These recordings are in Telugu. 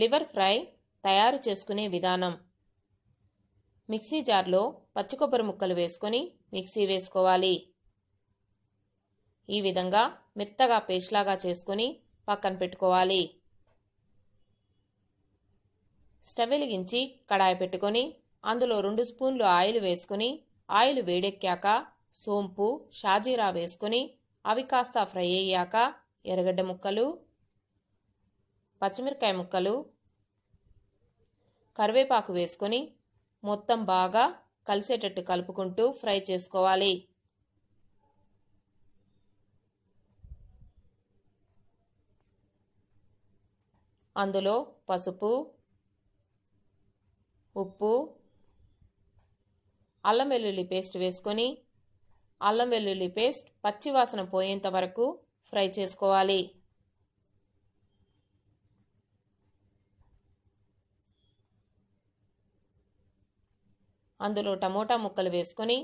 లివర్ ఫ్రై తయారు చేసుకునే విధానం మిక్సీ జార్లో పచ్చి కొబ్బరి ముక్కలు వేసుకొని మిక్సీ వేసుకోవాలి ఈ విధంగా మెత్తగా పేస్ట్లాగా చేసుకొని పక్కన పెట్టుకోవాలి స్టవ్ వెలిగించి కడాయి పెట్టుకొని అందులో రెండు స్పూన్లు ఆయిల్ వేసుకొని ఆయిల్ వేడెక్కాక సోంపు షాజీరా వేసుకొని అవి కాస్త ఫ్రై అయ్యాక ఎర్రగడ్డ ముక్కలు పచ్చిమిరకాయ ముక్కలు కరివేపాకు వేసుకొని మొత్తం బాగా కలిసేటట్టు కలుపుకుంటూ ఫ్రై చేసుకోవాలి అందులో పసుపు ఉప్పు అల్లం వెల్లుల్లి పేస్ట్ వేసుకొని అల్లం వెల్లుల్లి పేస్ట్ పచ్చివాసన పోయేంత వరకు ఫ్రై చేసుకోవాలి అందులో టమోటా ముక్కలు వేసుకొని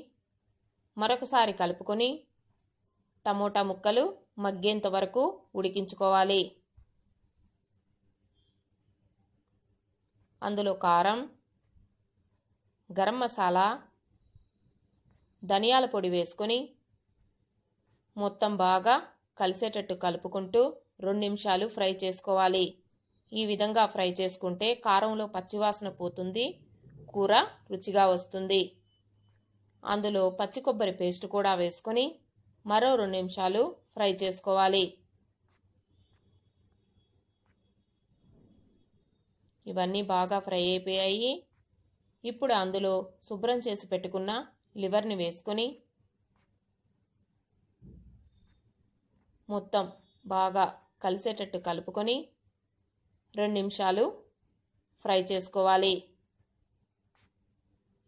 మరొకసారి కలుపుకొని టమోటా ముక్కలు మగ్గేంత వరకు ఉడికించుకోవాలి అందులో కారం గరం మసాలా ధనియాల పొడి వేసుకొని మొత్తం బాగా కలిసేటట్టు కలుపుకుంటూ రెండు నిమిషాలు ఫ్రై చేసుకోవాలి ఈ విధంగా ఫ్రై చేసుకుంటే కారంలో పచ్చివాసన పోతుంది కూర రుచిగా వస్తుంది అందులో పచ్చి కొబ్బరి పేస్ట్ కూడా వేసుకొని మరో రెండు నిమిషాలు ఫ్రై చేసుకోవాలి ఇవన్నీ బాగా ఫ్రై అయిపోయాయి ఇప్పుడు అందులో శుభ్రం చేసి పెట్టుకున్న లివర్ని వేసుకొని మొత్తం బాగా కలిసేటట్టు కలుపుకొని రెండు నిమిషాలు ఫ్రై చేసుకోవాలి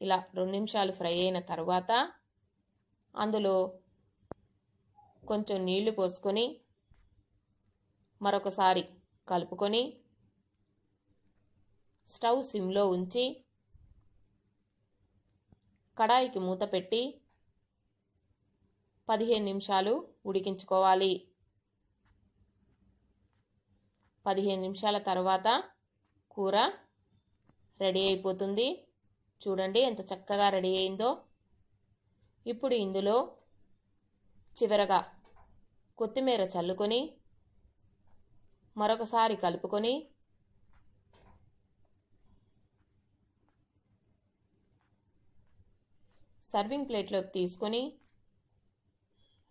ఇలా రెండు నిమిషాలు ఫ్రై అయిన తర్వాత అందులో కొంచెం నీళ్లు పోసుకొని మరొకసారి కలుపుకొని స్టవ్ సిమ్లో ఉంచి కడాయికి మూత పెట్టి పదిహేను నిమిషాలు ఉడికించుకోవాలి పదిహేను నిమిషాల తర్వాత కూర రెడీ అయిపోతుంది చూడండి ఎంత చక్కగా రెడీ అయిందో ఇప్పుడు ఇందులో చివరగా కొత్తిమీర చల్లుకొని మరొకసారి కలుపుకొని సర్వింగ్ ప్లేట్లోకి తీసుకొని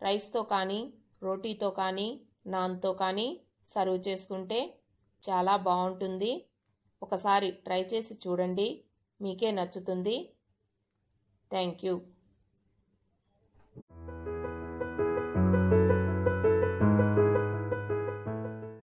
రైస్తో కానీ రోటీతో కానీ నాన్తో కానీ సర్వ్ చేసుకుంటే చాలా బాగుంటుంది ఒకసారి ట్రై చేసి చూడండి మీకే నచ్చుతుంది థ్యాంక్ యూ